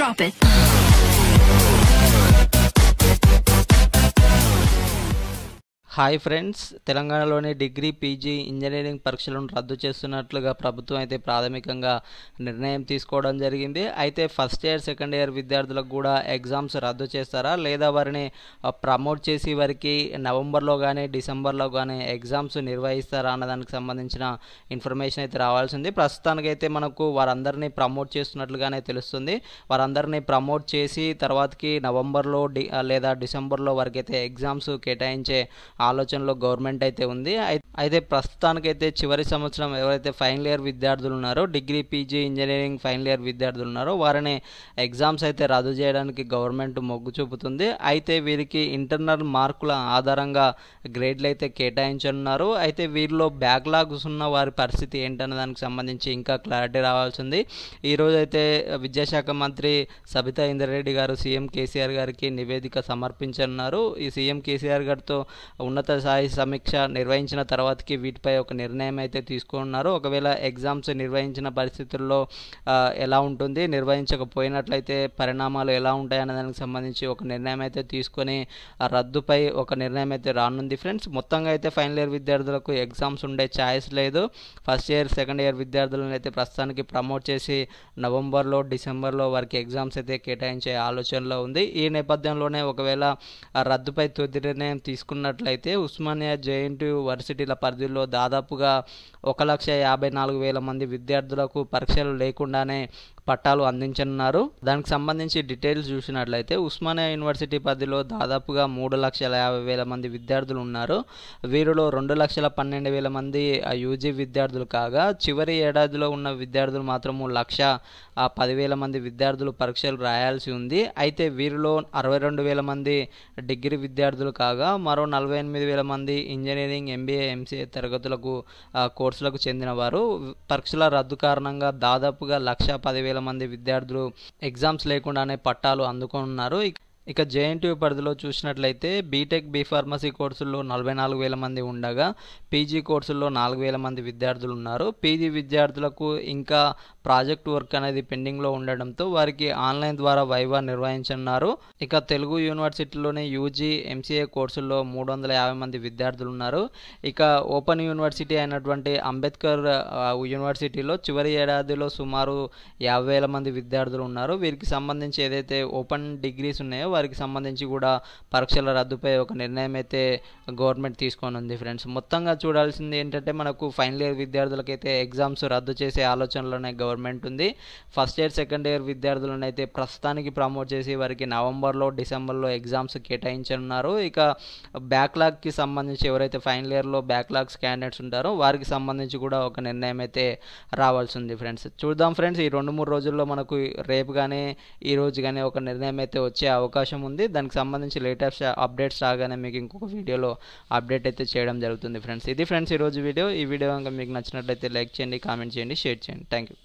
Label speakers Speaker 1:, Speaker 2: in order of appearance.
Speaker 1: Drop it. Hi friends తెలంగాణలోని degree PG engineering పరీక్షలను రద్దు చేస్తున్నట్లుగా ప్రభుత్వం అయితే ప్రాథమికంగా నిర్ణయం తీసుకోవడం జరిగింది అయితే ఫస్ట్ ఇయర్ సెకండ్ ఇయర్ విద్యార్థులకు కూడా ఎగ్జామ్స్ రద్దు చేస్తారా లేదా వారిని ప్రమోట్ చేసి వారికి నవంబర్లో కానీ డిసెంబర్లో కానీ ఎగ్జామ్స్ నిర్వహిస్తారా అన్నదానికి సంబంధించిన ఇన్ఫర్మేషన్ అయితే రావాల్సింది ప్రస్తుతానికైతే మనకు వారందరినీ ప్రమోట్ చేస్తున్నట్లుగానే తెలుస్తుంది వారందరినీ ప్రమోట్ చేసి తర్వాతకి నవంబర్లో డి లేదా డిసెంబర్లో వారికైతే ఎగ్జామ్స్ కేటాయించే ఆలోచనలో గవర్నమెంట్ అయితే ఉంది అయితే ప్రస్తుతానికైతే చివరి సంవత్సరం ఎవరైతే ఫైనల్ ఇయర్ విద్యార్థులు ఉన్నారో degree PG engineering final year విద్యార్థులు ఉన్నారో వారిని ఎగ్జామ్స్ అయితే రద్దు చేయడానికి గవర్నమెంట్ మొగ్గు చూపుతుంది అయితే వీరికి ఇంటర్నల్ మార్కుల ఆధారంగా గ్రేడ్లు అయితే కేటాయించనున్నారు అయితే వీరిలో బ్యాక్లాగ్స్ ఉన్న వారి పరిస్థితి ఏంటన్న దానికి సంబంధించి ఇంకా క్లారిటీ రావాల్సింది ఈరోజు అయితే విద్యాశాఖ మంత్రి సబితా ఇంద్రారెడ్డి గారు సీఎం కేసీఆర్ గారికి నివేదిక సమర్పించనున్నారు ఈ సీఎం కేసీఆర్ గారితో ఉన్నత స్థాయి సమీక్ష నిర్వహించిన తర్వాతకి వీటిపై ఒక నిర్ణయం అయితే తీసుకున్నారు ఒకవేళ ఎగ్జామ్స్ నిర్వహించిన పరిస్థితుల్లో ఎలా ఉంటుంది నిర్వహించకపోయినట్లయితే పరిణామాలు ఎలా ఉంటాయనే దానికి సంబంధించి ఒక నిర్ణయం అయితే తీసుకొని రద్దుపై ఒక నిర్ణయం అయితే రానుంది ఫ్రెండ్స్ మొత్తంగా అయితే ఫైనల్ ఇయర్ విద్యార్థులకు ఎగ్జామ్స్ ఉండే ఛాయిస్ లేదు ఫస్ట్ ఇయర్ సెకండ్ ఇయర్ విద్యార్థులను అయితే ప్రస్తుతానికి ప్రమోట్ చేసి నవంబర్లో డిసెంబర్లో వారికి ఎగ్జామ్స్ అయితే కేటాయించే ఆలోచనలో ఉంది ఈ నేపథ్యంలోనే ఒకవేళ రద్దుపై తుది నిర్ణయం తీసుకున్నట్లయితే అయితే ఉస్మానియా జేఎన్టీయూ వర్సిటీల పరిధిలో దాదాపుగా ఒక లక్ష యాభై నాలుగు వేల మంది విద్యార్థులకు పరీక్షలు లేకుండానే పట్టాలు అందించనున్నారు దానికి సంబంధించి డీటెయిల్స్ చూసినట్లయితే ఉస్మానియా యూనివర్సిటీ పరిధిలో దాదాపుగా మూడు లక్షల యాభై వేల మంది విద్యార్థులు ఉన్నారు వీరిలో రెండు లక్షల పన్నెండు వేల మంది యూజీ విద్యార్థులు కాగా చివరి ఏడాదిలో ఉన్న విద్యార్థులు మాత్రము లక్ష పదివేల మంది విద్యార్థులు పరీక్షలు రాయాల్సి ఉంది అయితే వీరిలో అరవై రెండు వేల మంది డిగ్రీ విద్యార్థులు కాగా మరో నలభై ఎనిమిది వేల మంది ఇంజనీరింగ్ ఎంబీఏ ఎంసీఏ తరగతులకు కోర్సులకు చెందినవారు పరీక్షల రద్దు కారణంగా దాదాపుగా లక్ష పదివేల వేల మంది విద్యార్థులు ఎగ్జామ్స్ లేకుండానే పట్టాలు అందుకున్నారు ఇక జేఎన్టీయూ పరిధిలో చూసినట్లయితే బీటెక్ బీ ఫార్మసీ కోర్సుల్లో నలభై నాలుగు వేల మంది ఉండగా పీజీ కోర్సుల్లో నాలుగు వేల మంది విద్యార్థులు ఉన్నారు పీజీ విద్యార్థులకు ఇంకా ప్రాజెక్ట్ వర్క్ అనేది పెండింగ్లో ఉండడంతో వారికి ఆన్లైన్ ద్వారా వైవా నిర్వహించనున్నారు ఇక తెలుగు యూనివర్సిటీలోనే యూజీ ఎంసీఏ కోర్సుల్లో మూడు వందల యాభై మంది విద్యార్థులు ఉన్నారు ఇక ఓపెన్ యూనివర్సిటీ అయినటువంటి అంబేద్కర్ యూనివర్సిటీలో చివరి ఏడాదిలో సుమారు యాభై వేల మంది విద్యార్థులు ఉన్నారు వీరికి సంబంధించి ఏదైతే ఓపెన్ డిగ్రీస్ ఉన్నాయో వారికి సంబంధించి కూడా పరీక్షల రద్దుపై ఒక నిర్ణయం అయితే గవర్నమెంట్ తీసుకొని ఉంది ఫ్రెండ్స్ మొత్తంగా చూడాల్సింది ఏంటంటే మనకు ఫైనల్ ఇయర్ విద్యార్థులకైతే ఎగ్జామ్స్ రద్దు చేసే ఆలోచనలోనే గవర్నమెంట్ ఉంది ఫస్ట్ ఇయర్ సెకండ్ ఇయర్ విద్యార్థులను అయితే ప్రస్తుతానికి ప్రమోట్ చేసి వారికి నవంబర్లో డిసెంబర్లో ఎగ్జామ్స్ కేటాయించనున్నారు ఇక బ్యాక్లాగ్కి సంబంధించి ఎవరైతే ఫైనల్ ఇయర్లో బ్యాక్లాగ్స్ క్యాండిడేట్స్ ఉంటారో వారికి సంబంధించి కూడా ఒక నిర్ణయం అయితే రావాల్సి ఉంది ఫ్రెండ్స్ చూద్దాం ఫ్రెండ్స్ ఈ రెండు మూడు రోజుల్లో మనకు రేపు కానీ ఈరోజు కానీ ఒక నిర్ణయం అయితే వచ్చే అవకాశం అవకాశం ఉంది దానికి సంబంధించి లేటెస్ట్ అప్డేట్స్ రాగానే మీకు ఇంకొక వీడియోలో అప్డేట్ అయితే చేయడం జరుగుతుంది ఫ్రెండ్స్ ఇది ఫ్రెండ్స్ ఈరోజు వీడియో ఈ వీడియో కనుక మీకు నచ్చినట్లయితే లైక్ చేయండి కామెంట్ చేయండి షేర్ చేయండి థ్యాంక్ యూ